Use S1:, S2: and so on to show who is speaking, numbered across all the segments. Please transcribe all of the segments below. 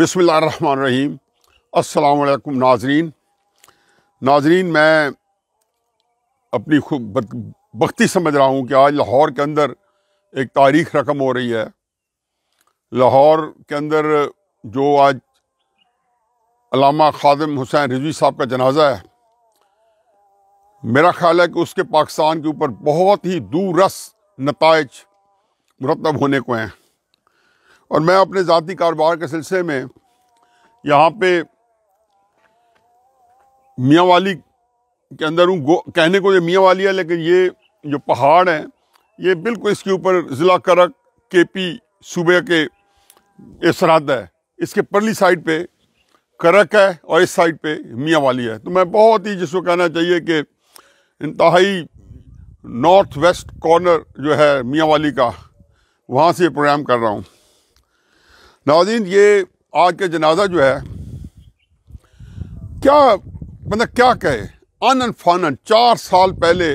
S1: बसमिल रहीम नाजरीन नाजरीन मैं अपनी खूब बख्ती समझ रहा हूँ कि आज लाहौर के अंदर एक तारीख रकम हो रही है लाहौर के अंदर जो आज अलामा खादम हुसैन रिजवी साहब का जनाजा है मेरा ख्याल है कि उसके पाकिस्तान के ऊपर बहुत ही दूरस नतज मुरतब होने को हैं और मैं अपने ज़ाती कारोबार के सिलसिले में यहाँ पे मियाँ वाली के अंदर हूँ कहने को ये मियाँ वाली है लेकिन ये जो पहाड़ हैं ये बिल्कुल इसके ऊपर ज़िला करक के पी सूबे के सरहद है इसके परली साइड पे करक है और इस साइड पे मियाँ वाली है तो मैं बहुत ही जिसको कहना चाहिए कि इंतहाई नॉर्थ वेस्ट कॉर्नर जो है मियाँ वाली का वहाँ से प्रोग्राम कर रहा हूँ नाजीन ये आज का जनाजा जो है क्या मतलब क्या कहे आनन फानन चार साल पहले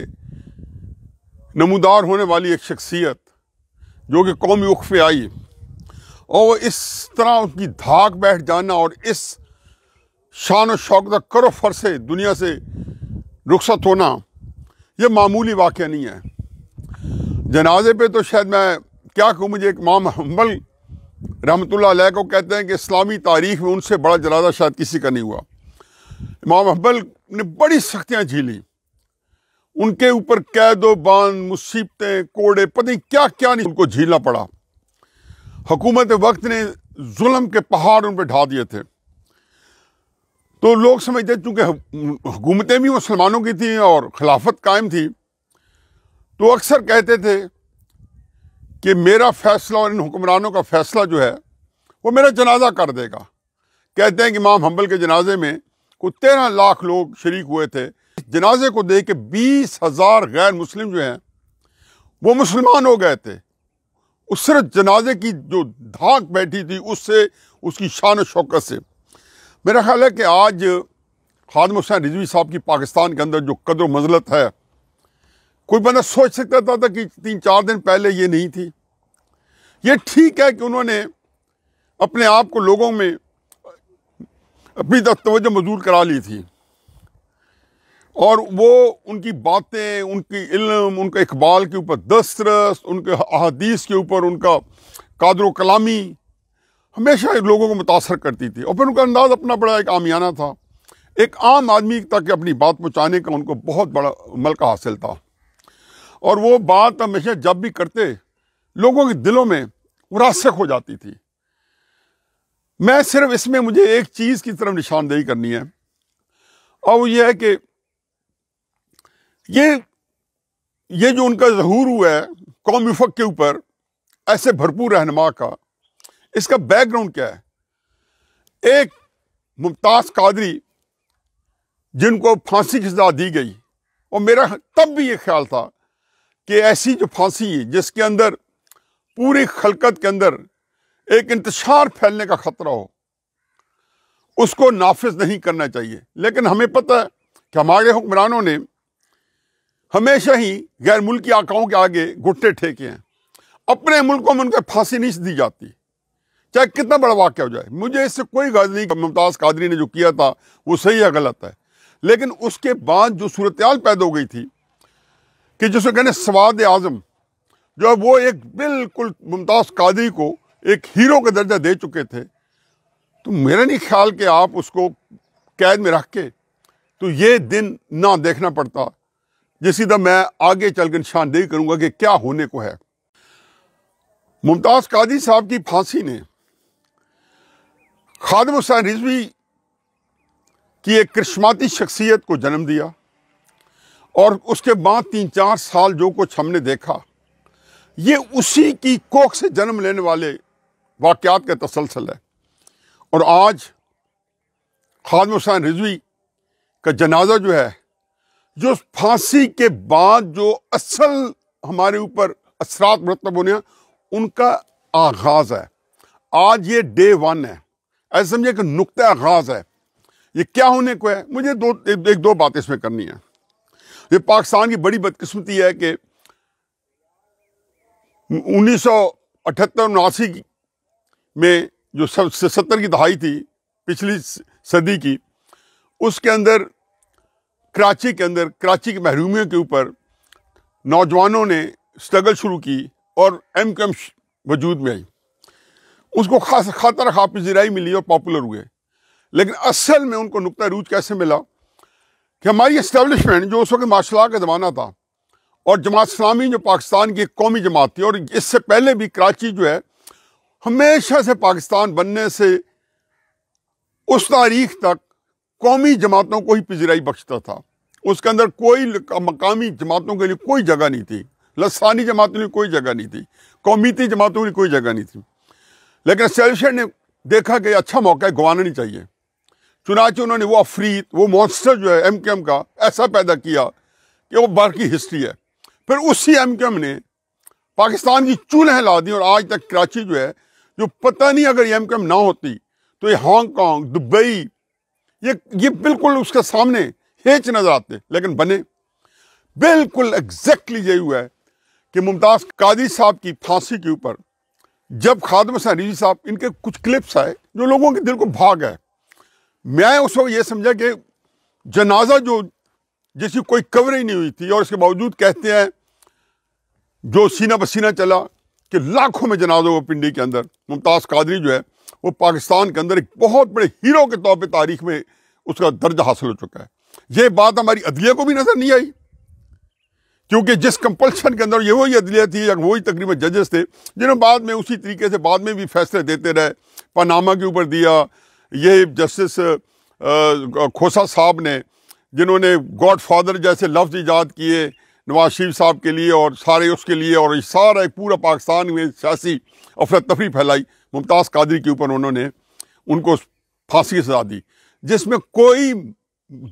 S1: नमूदार होने वाली एक शख्सियत जो कि कौमी उख पे आई और इस तरह उसकी धाक बैठ जाना और इस शान शौकत करो फर से दुनिया से रुखसत होना ये मामूली वाक़ नहीं है जनाजे पे तो शायद मैं क्या कहूँ मुझे एक माम हम्बल रहमतुल्लाह को कहते हैं कि इस्लामी तारीख में उनसे बड़ा जनाजा शायद किसी का नहीं हुआ इमाम अहबल ने बड़ी सख्तियाँ झीली उनके ऊपर कैदो बांध मुसीबतें कोड़े पता क्या क्या नहीं उनको झीलना पड़ा हुकूमत वक्त ने जुल्म के पहाड़ उन पर ढा दिए थे तो लोग समझते चूँकि हुकूमतें भी मुसलमानों की थी और खिलाफत कायम थी तो अक्सर कहते थे कि मेरा फैसला और इन हुक्मरानों का फैसला जो है वो मेरा जनाजा कर देगा कहते हैं कि इमाम हम्बल के जनाजे में कुछ तेरह लाख लोग शरीक हुए थे जनाजे को देख के बीस हज़ार गैर मुस्लिम जो हैं वो मुसलमान हो गए थे उस सिर्फ जनाजे की जो धाक बैठी थी उससे उसकी शान शौकत से मेरा ख्याल है कि आज खादम हुसैन रिजवी साहब की पाकिस्तान के अंदर जो कदर मजलत है कोई बंदा सोच सकता था, था कि तीन चार दिन पहले ये नहीं थी ये ठीक है कि उन्होंने अपने आप को लोगों में अपनी तवज्जो मजदूर करा ली थी और वो उनकी बातें उनकी इल्म उनके इकबाल के ऊपर दस्तरस उनके अहदीस के ऊपर उनका कादर कलामी हमेशा लोगों को मुतासर करती थी और फिर उनका अंदाज़ अपना बड़ा एक आमियाना था एक आम आदमी तक अपनी बात पहुँचाने का उनको बहुत बड़ा मलका हासिल था और वो बात हमेशा जब भी करते लोगों के दिलों में उरासक हो जाती थी मैं सिर्फ इसमें मुझे एक चीज़ की तरफ निशानदेही करनी है और वो ये है कि ये ये जो उनका जहूर हुआ है कौमी फक के ऊपर ऐसे भरपूर रहनमा का इसका बैकग्राउंड क्या है एक मुमताज़ कादरी जिनको फांसी की सजा दी गई और मेरा तब भी ये ख्याल था कि ऐसी जो फांसी है जिसके अंदर पूरी खलकत के अंदर एक इंतशार फैलने का ख़तरा हो उसको नाफिज नहीं करना चाहिए लेकिन हमें पता है कि हमारे हुक्मरानों ने हमेशा ही गैर मुल्की आकाओं के आगे घुट्टे ठेके हैं अपने मुल्कों में उनके फांसी नहीं दी जाती चाहे कितना बड़ा वाक्य हो जाए मुझे इससे कोई गर्ज नहीं मुमताज़ कादरी ने जो किया था वो सही या गलत है लेकिन उसके बाद जो सूरत पैदा हो गई थी कि जिसको कहने स्वाद आज़म जो है वो एक बिल्कुल मुमताज़ कादी को एक हीरो का दर्जा दे चुके थे तो मेरा नहीं ख्याल कि आप उसको कैद में रख के तो ये दिन ना देखना पड़ता जिसी तरह मैं आगे चल कर निशानदेही करूँगा कि क्या होने को है मुमताज़ कादी साहब की फांसी ने खादम हुसैन रिजवी की एक करिश्माती शख्सियत को जन्म दिया और उसके बाद तीन चार साल जो कुछ हमने देखा ये उसी की कोख से जन्म लेने वाले वाक़्यात का तसलसल है और आज खादम हुसैन रिजवी का जनाजा जो है जो फांसी के बाद जो असल हमारे ऊपर असरात मरतब होने हैं उनका आगाज़ है आज ये डे वन है ऐसे समझिए कि नुकता आगाज़ है ये क्या होने को है मुझे दो एक, एक दो बात इसमें करनी है ये पाकिस्तान की बड़ी बदकिस्मती है कि उन्नीस सौ अठहत्तर उनासी में जो सत्तर की दहाई थी पिछली सदी की उसके अंदर कराची के अंदर कराची की महरूमियों के ऊपर नौजवानों ने स्ट्रगल शुरू की और एम क्यूम वजूद में आई उसको खास खातर जराई मिली और पॉपुलर हुए लेकिन असल में उनको नुकता रूज कैसे मिला कि हमारी इस्टेबलिशमेंट जो उस वक्त मार्शल आर्ट का ज़माना था और जमात इस्लामी जो पाकिस्तान की एक कौमी जमात थी और इससे पहले भी कराची जो है हमेशा से पाकिस्तान बनने से उस तारीख तक कौमी जमातों को ही पिजराई बख्शता था उसके अंदर कोई मकामी जमातों के लिए कोई जगह नहीं थी लसानी जमातों के लिए कोई जगह नहीं थी कौमीती जमातों के लिए कोई जगह नहीं थी लेकिन सेल्शन ने देखा कि अच्छा मौका है गंवाना नहीं चाहिए चुनाचे उन्होंने वो अफरीत वो मॉन्स्टर जो है एम के एम का ऐसा पैदा किया कि वो बार की हिस्ट्री है फिर उसी एम के एम ने पाकिस्तान की चूल्हें ला दी और आज तक कराची जो है जो पता नहीं अगर ये एम के एम ना होती तो ये हांगकॉन्ग दुबई ये ये बिल्कुल उसके सामने हेच नजर आते लेकिन बने बिल्कुल एग्जैक्टली यही हुआ है कि मुमताज़ कादी साहब की फांसी के ऊपर जब खादम हसैन रिजी साहब इनके कुछ क्लिप्स आए जो लोगों के दिल को भाग है मैं उस वक्त ये समझा कि जनाजा जो जिसकी कोई कवरेज नहीं हुई थी और इसके बावजूद कहते हैं जो सीना पसीना चला कि लाखों में जनाजों को पिंडी के अंदर मुमताज़ कादरी जो है वो पाकिस्तान के अंदर एक बहुत बड़े हीरो के तौर पर तारीख में उसका दर्जा हासिल हो चुका है ये बात हमारी अदलिया को भी नज़र नहीं आई क्योंकि जिस कंपल्शन के अंदर ये वही अदलिया थी या वही तकरीबन जजेस थे जिन्होंने बाद में उसी तरीके से बाद में भी फैसले देते रहे पनामा के ऊपर दिया ये जस्टिस खोसा साहब ने जिन्होंने गॉड फादर जैसे लफ्ज़ ईजाद किए नवाज शरीफ साहब के लिए और सारे उसके लिए और सारा पूरा पाकिस्तान में सियासी अफरत तफरी फैलाई मुमताज़ कादरी के ऊपर उन्होंने उनको फांसी की सजा दी जिसमें कोई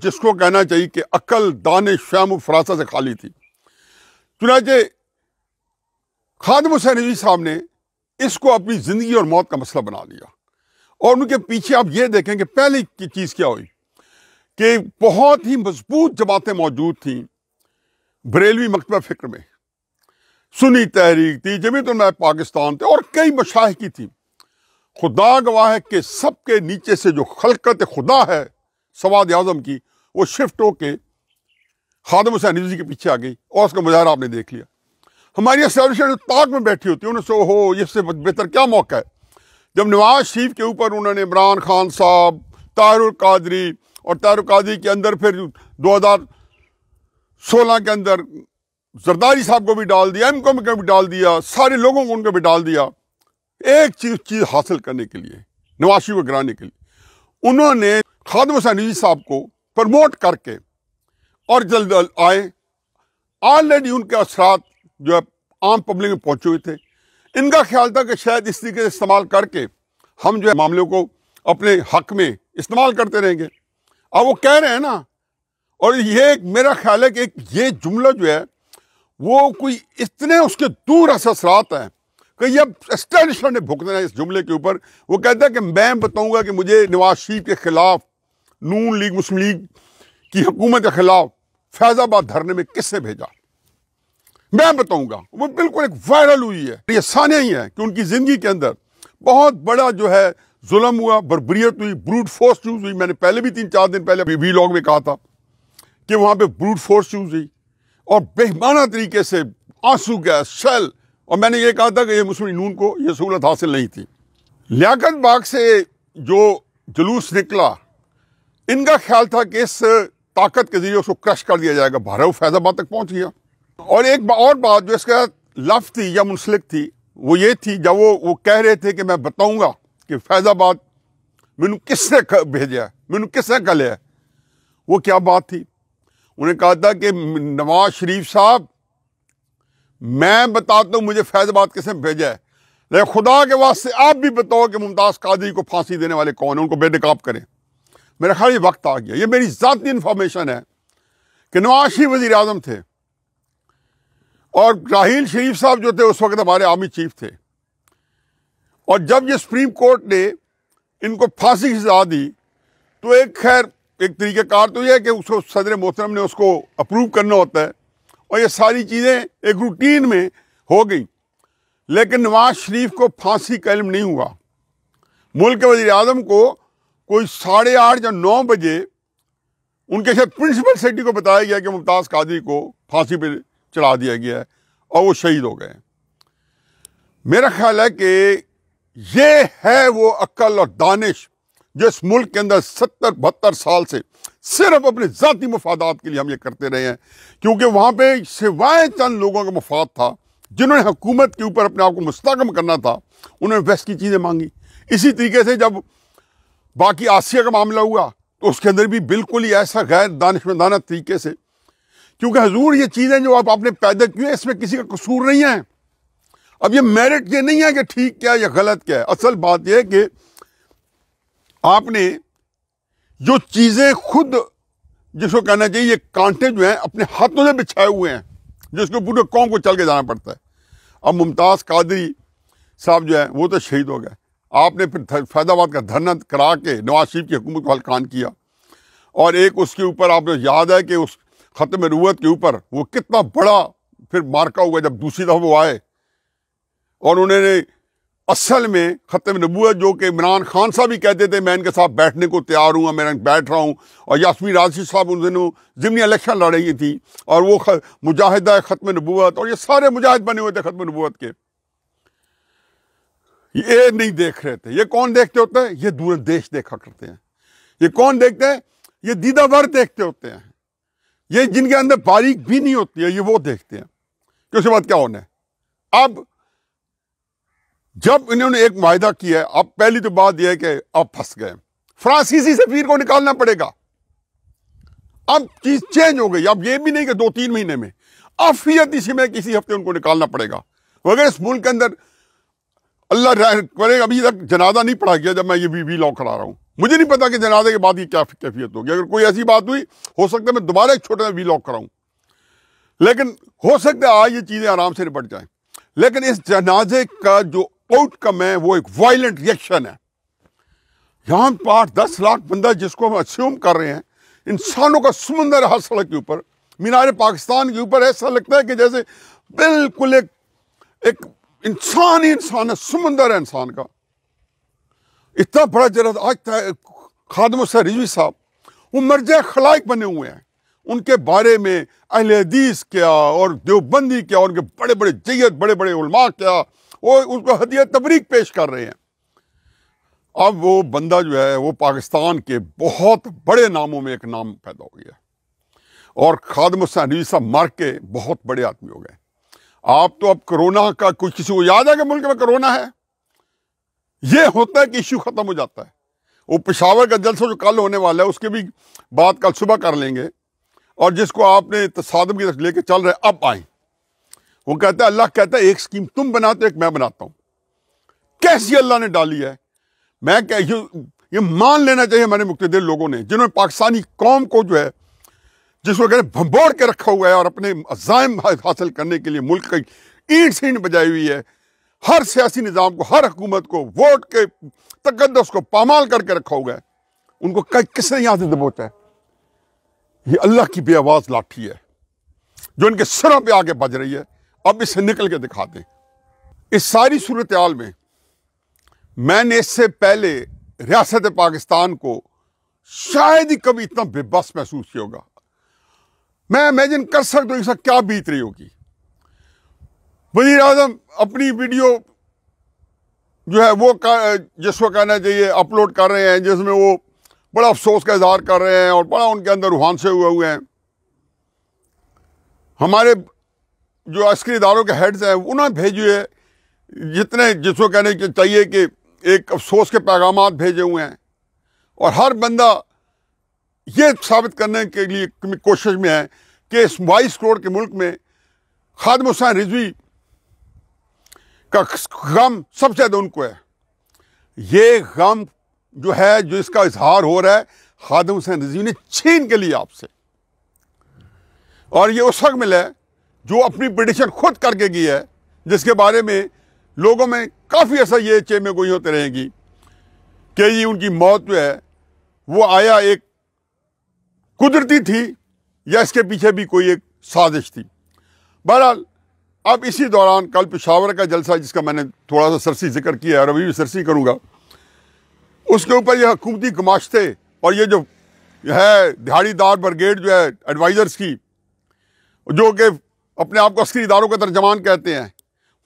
S1: जिसको कहना चाहिए कि अक्ल दान श्याम फरासा से खाली थी चुनाचे खादम हुसैन साहब ने इसको अपनी ज़िंदगी और मौत का मसला बना लिया और उनके पीछे आप ये देखें कि पहली की चीज़ क्या हुई कि बहुत ही मजबूत जमातें मौजूद थीं बरेलवी मकतब फ़िक्र में सुनी तहरीक थी जमीत तो मैं पाकिस्तान थे और कई मशाह की थी खुदा गवाह है कि नीचे से जो खलकत खुदा है सवाद आजम की वो शिफ्ट होके खादम हुसैन रिजी के पीछे आ गई और उसका मुजाहरा आपने देख लिया हमारी एस्टेब्लिशमेंट ताक में बैठी होती है उन्होंने सो हो इससे बेहतर क्या मौका है जब नवाज शरीफ के ऊपर उन्होंने इमरान खान साहब तारुल कादरी और तारुल कादरी के अंदर फिर 2016 के अंदर जरदारी साहब को भी डाल दिया एम को भी डाल दिया सारे लोगों को उनको भी डाल दिया एक चीज चीज़ हासिल करने के लिए नवाज शरीफ को गिराने के लिए उन्होंने खादम हुसैन साहब को प्रमोट करके और जल्द आए ऑलरेडी उनके असरात जो है आम पब्लिक में पहुंचे हुए थे इनका ख्याल था कि शायद इस तरीके से इस्तेमाल करके हम जो है मामले को अपने हक में इस्तेमाल करते रहेंगे अब वो कह रहे हैं ना और ये मेरा ख्याल है कि एक ये जुमला जो है वो कोई इतने उसके दूर असरात हैं कि ये एस्टैब्लिशमेंट ने भुगतना है इस जुमले के ऊपर वो कहता है कि मैं बताऊंगा कि मुझे नवाज शरीफ के ख़िलाफ़ नून लीग मुस्लिम लीग की हुकूमत के ख़िलाफ़ फैज़ाबाद धरने में किसने भेजा मैं बताऊंगा वो बिल्कुल एक वायरल हुई है ये सानिया ही है कि उनकी ज़िंदगी के अंदर बहुत बड़ा जो है जुलम हुआ बरबरीत हुई ब्रूट फोर्स यूज़ हुई मैंने पहले भी तीन चार दिन पहले वी लॉग में कहा था कि वहां पे ब्रूट फोर्स यूज़ हुई और बेहमाना तरीके से आंसू गैस शेल और मैंने ये कहा था कि ये मुस्लिम नून को ये सहूलत हासिल नहीं थी लियाकत बाग से जो जुलूस निकला इनका ख्याल था कि इस ताकत के ज़रिए उसको क्रश कर दिया जाएगा भारत फैज़ाबाद तक पहुंच गया और एक और बात जो इसके लफ थी या मुंसलिक थी वो ये थी जब वो वो कह रहे थे कि मैं बताऊंगा कि फैज़ाबाद मैनू किसने भेजा है मैनू किसने कलिया है वो क्या बात थी उन्हें कहा था कि नवाज शरीफ साहब मैं बताता हूँ मुझे फैज़ाबाद किसने भेजा है लेकिन खुदा के वास्ते आप भी बताओ कि मुमताज़ कादरी को फांसी देने वाले कौन हैं उनको बेनकाब करें मेरा ख्याल ये वक्त आ गया ये मेरी ज़ाती इन्फॉर्मेशन है कि नवाज शरीफ वज़ी अजम थे और राहील शरीफ साहब जो थे उस वक्त हमारे आर्मी चीफ थे और जब ये सुप्रीम कोर्ट ने इनको फांसी की सजा दी तो एक खैर एक तरीक़ेकार तो यह है कि उसको सदर मोहतरम ने उसको अप्रूव करना होता है और ये सारी चीज़ें एक रूटीन में हो गई लेकिन नवाज शरीफ को फांसी का इलम नहीं हुआ मुल्क के वजी अजम को कोई साढ़े आठ या नौ बजे उनके शायद प्रिंसिपल सेक्रेटरी को बताया गया कि मुमताज़ कादरी को फांसी पर चढ़ा दिया गया है और वो शहीद हो गए मेरा ख्याल है कि ये है वो अक्ल और दानिश जो इस मुल्क के अंदर सत्तर बहत्तर साल से सिर्फ अपने ज़ाती मफादात के लिए हम ये करते रहे हैं क्योंकि वहाँ पे सिवाय चंद लोगों का मफाद था जिन्होंने हुकूमत के ऊपर अपने आप को मुस्तकम करना था उन्होंने वेस्ट की चीज़ें मांगी इसी तरीके से जब बाकी आसिया का मामला हुआ तो उसके अंदर भी बिल्कुल ही ऐसा गैर दानिशमंदाना तरीके से क्योंकि हजूर ये चीज़ें जो आप आपने पैदा की हैं इसमें किसी का कसूर नहीं है अब ये मेरिट ये नहीं है कि ठीक क्या है या गलत क्या है असल बात यह है कि आपने जो चीज़ें खुद जिसको कहना चाहिए ये कांटे जो हैं अपने हाथों से बिछाए हुए हैं जिसको पूरे कौम को चल के जाना पड़ता है अब मुमताज़ कादरी साहब जो है वो तो शहीद हो गए आपने फिर फैदाबाद का धरना करा के नवाज शरीफ की हुकूमत को हलकान किया और एक उसके ऊपर आपने याद है कि उस ख़त्म रुवत के ऊपर वो कितना बड़ा फिर मारका हुआ जब दूसरी दफ़ा वो आए और उन्होंने असल में ख़त्म नबूत जो कि इमरान खान साहब भी कहते थे मैं इनके साथ बैठने को तैयार हूँ मैं बैठ रहा हूँ और यासमी राजी साहब उन दिनों ज़िमनी इलेक्शन लड़ रही थी और वो मुजाहिद है ख़त्म नबूत और ये सारे मुजाहिद बने हुए थे ख़त्म नबूत के ये नहीं देख रहे थे ये कौन देखते होते हैं ये दूर देश देखा करते हैं ये कौन देखते हैं ये दीदावर देखते होते हैं ये जिनके अंदर बारीक भी नहीं होती है ये वो देखते हैं कि उसके बाद क्या होना है अब जब इन्होंने एक माहा किया है अब पहली तो बात यह है कि अब फंस गए फ्रांसीसी सफीर को निकालना पड़ेगा अब चीज चेंज हो गई अब ये भी नहीं कि दो तीन महीने में अफियत इसी में किसी हफ्ते उनको निकालना पड़ेगा वगैरह इस मुल्क के अंदर अल्लाह करे अभी तक जनाजा नहीं पढ़ा गया जब मैं ये वी वी लॉ करा रहा हूँ मुझे नहीं पता कि जनाजे के बाद ये क्या कैफियत होगी अगर कोई ऐसी बात हुई हो सकता है मैं दोबारा एक छोटा सा वी लॉ कराऊँ लेकिन हो सकता है आज ये चीज़ें आराम से निपट जाएं लेकिन इस जनाजे का जो आउटकम है वो एक वायलेंट रिएक्शन है यहाँ पाठ दस लाख बंदा जिसको हम अस्यूम कर रहे हैं इंसानों का समुंदर हर सड़क के ऊपर मीनार पाकिस्तान के ऊपर ऐसा लगता है कि जैसे बिल्कुल एक एक इंसान ही इंसान है समंदर है इंसान का इतना बड़ा जरा आज खादम सर रिजवी साहब वो मर्ज खलाइक बने हुए हैं उनके बारे में अहल हदीस क्या और देवबंदी क्या उनके बड़े बड़े जैत बड़े बड़े उलमा क्या वो उनको हदिया तबरीक पेश कर रहे हैं अब वो बंदा जो है वो पाकिस्तान के बहुत बड़े नामों में एक नाम पैदा हो गया और खादम हुसैन रिजवी साहब मार के बहुत बड़े आदमी हो गए आप तो अब कोरोना का कुछ किसी को याद है कि मुल्क में कोरोना है यह होता है कि इश्यू ख़त्म हो जाता है वो पिशावर का जलसा जो कल होने वाला है उसके भी बात कल सुबह कर लेंगे और जिसको आपने तसादम की तरफ लेके चल रहे अब आए वो कहते हैं अल्लाह कहता है एक स्कीम तुम बनाते एक मैं बनाता हूं कैसी अल्लाह ने डाली है मैं कह ये, ये मान लेना चाहिए हमारे मुख्तर लोगों ने जिन्होंने पाकिस्तानी कौम को जो है जिसको कहते भंबोड़ के रखा हुआ है और अपने अजायम हासिल करने के लिए मुल्क की ईंट ईट बजाई हुई है हर सियासी निज़ाम को हर हुकूमत को वोट के तकदस को पामाल करके रखा हुआ है उनको किसने यहाँ से दबोचा है ये अल्लाह की बेआवाज लाठी है जो इनके सरों पे आगे बज रही है अब इसे निकल के दिखा दें इस सारी सूरत हाल में मैंने इससे पहले रियासत पाकिस्तान को शायद ही कभी इतना बेबस महसूस किया होगा मैं इमेजिन कर सकता हूँ इसका क्या बीत रही होगी वजीर अजम अपनी वीडियो जो है वो का जिसको कहना चाहिए अपलोड कर रहे हैं जिसमें वो बड़ा अफसोस का इजहार कर रहे हैं और बड़ा उनके अंदर रुहान से हुए हुए हैं हमारे जो अस्करी इदारों के हेड्स हैं उन्हें भेजे हुए जितने जिसको कहने के चाहिए कि एक अफसोस के पैगाम भेजे हुए हैं और हर बंदा ये साबित करने के लिए कोशिश में है कि इस बाईस करोड़ के मुल्क में खादम हुसैन रिजवी का गम सबसे ज़्यादा उनको है ये गम जो है जो इसका इजहार हो रहा है खादम हुसैन रिजवी ने छीन के लिए आपसे और ये उस वक्त मिला है जो अपनी पिटिशन खुद करके गई है जिसके बारे में लोगों में काफ़ी ऐसा ये चेमे गोई होते रहेंगी कि ये उनकी मौत जो है वो आया एक कुदरती थी या इसके पीछे भी कोई एक साजिश थी बहरहाल अब इसी दौरान कल पिशावर का जलसा जिसका मैंने थोड़ा सा सरसी जिक्र किया है और अभी भी सरसी करूँगा उसके ऊपर यह हकूमती थे और ये जो है दिहाड़ीदार ब्रिगेड जो है एडवाइज़र्स की जो कि अपने आप को अस्करी इदारों का तर्जमान कहते हैं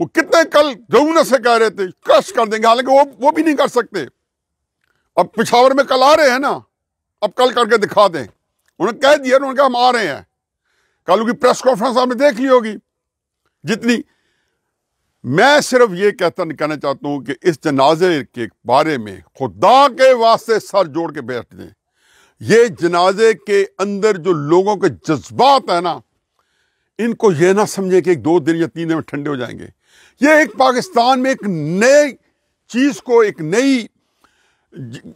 S1: वो कितने कल जरूर से कह रहे थे क्रश कर देंगे हालांकि वो वो भी नहीं कर सकते अब पिछावर में कल आ रहे हैं ना अब कल करके दिखा दें उन्होंने कह दिया उन्होंने कहा हम आ रहे हैं कल की प्रेस कॉन्फ्रेंस आपने देख ली होगी जितनी मैं सिर्फ ये कहता कहना चाहता हूँ कि इस जनाजे के बारे में खुदा के वास्ते सर जोड़ के बैठ दें ये जनाजे के अंदर जो लोगों के जज्बात है ना इनको ये ना समझे कि एक दो दिन या तीन दिन में ठंडे हो जाएंगे ये एक पाकिस्तान में एक नए चीज़ को एक नई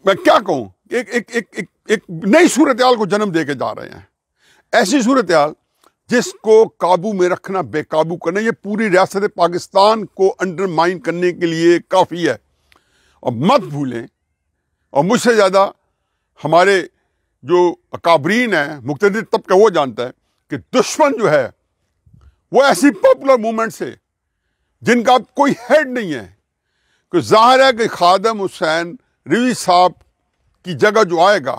S1: मैं क्या कहूँ एक एक एक एक, एक नई सूरत को जन्म दे के जा रहे हैं ऐसी सूरत जिसको काबू में रखना बेकाबू करना ये पूरी रियासत पाकिस्तान को अंडरमाइन करने के लिए काफ़ी है और मत भूलें और मुझसे ज़्यादा हमारे जो अकाबरीन हैं मुख्तर तबका वो जानता है कि दुश्मन जो है वो ऐसी पॉपुलर मूवमेंट से जिनका कोई हेड नहीं है कि जाहिर है कि खादम हुसैन रिवी साहब की जगह जो आएगा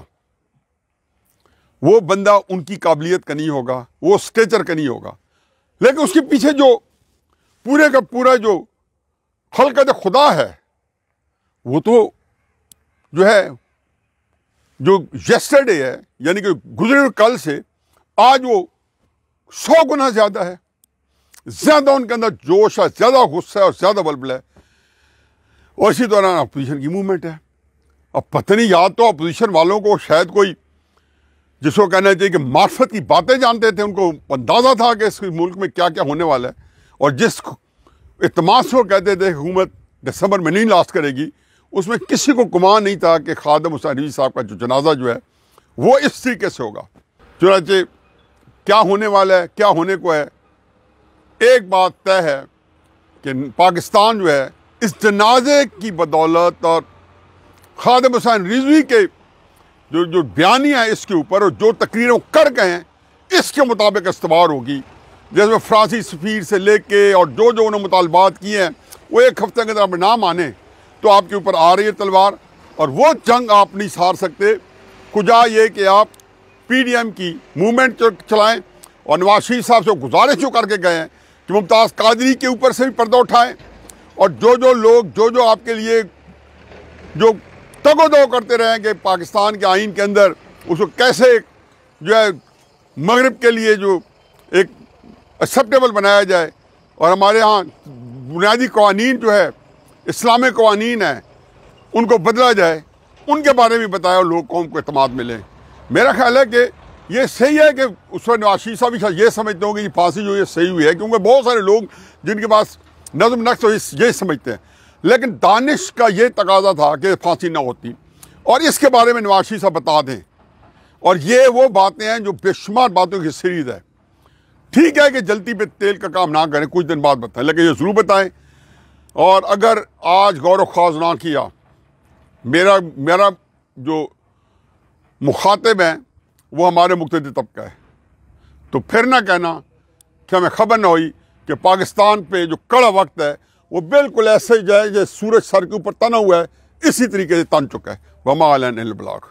S1: वो बंदा उनकी काबिलियत का नहीं होगा वो स्टेचर का नहीं होगा लेकिन उसके पीछे जो पूरे का पूरा जो हलकत खुदा है वो तो जो है जो येस्टरडे है यानी कि गुजरे कल से आज वो सौ गुना ज़्यादा है ज़्यादा उनके अंदर जोश है ज़्यादा गुस्सा है और ज़्यादा बल्बल है और इसी दौरान अपोजिशन की मूवमेंट है अब पता नहीं याद तो अपोजिशन वालों को शायद कोई जिसको कहना चाहिए कि मार्फत की बातें जानते थे उनको अंदाज़ा था कि इस मुल्क में क्या क्या होने वाला है और जिस इतमास को कहते थे हुकूमत दिसंबर में नहीं लास्ट करेगी उसमें किसी को गुमान नहीं था कि खादम हुसैनवी साहब का जो जनाजा जो है वो इस तरीके से होगा चुनाचे क्या होने वाला है क्या होने को है एक बात तय है कि पाकिस्तान जो है इस जनाजे की बदौलत और खादम हुसैन रिजवी के जो जो बयानियाँ इसके ऊपर और जो तकरीरों कर गए हैं इसके मुताबिक इस्तवार होगी जिसमें फ्रांसी सफ़ीर से लेके और जो जो उन्होंने मुतालबात किए हैं वो एक हफ्ते के अंदर ना माने तो आपके ऊपर आ रही है तलवार और वो जंग आप नहीं सार सकते कुजा ये कि आप पी डी एम की मूवमेंट चलाएं और नवाज शरीफ साहब से गुजारिश जो करके गए हैं कि मुमताज़ कादरी के ऊपर से भी पर्दा उठाएं और जो जो लोग जो जो आपके लिए जो तगो दो करते रहें कि पाकिस्तान के आइन के अंदर उसको कैसे जो है मगरब के लिए जो एक एक्सेप्टेबल बनाया जाए और हमारे यहाँ बुनियादी कवानीन जो है इस्लामिक कवानीन हैं उनको बदला जाए उनके बारे में बताया और लोग कौम को अतमाद मिले मेरा ख्याल है कि ये सही है कि उस पर नवाशी साहब भी ये समझते होंगे कि फांसी जो ये सही हुई है क्योंकि बहुत सारे लोग जिनके पास नजम नक्श तो यही समझते हैं लेकिन दानिश का ये तकाजा था कि फांसी ना होती और इसके बारे में नवाशी साहब बता दें और ये वो बातें हैं जो बेशुमार बातों की सीरीज़ है ठीक है कि जल्दी पे तेल का काम ना करें कुछ दिन बाद बताएं लेकिन ये ज़रूर बताएं और अगर आज गौरव खास ना किया मेरा मेरा जो मुखातिब है वो हमारे मुख्तद तबका है तो फिर ना कहना कि हमें खबर ना हुई कि पाकिस्तान पे जो कड़ा वक्त है वो बिल्कुल ऐसे ही जो है जैसे सूरज सर के ऊपर तना हुआ है इसी तरीके से तन चुका है वमा अलैन ब्लॉक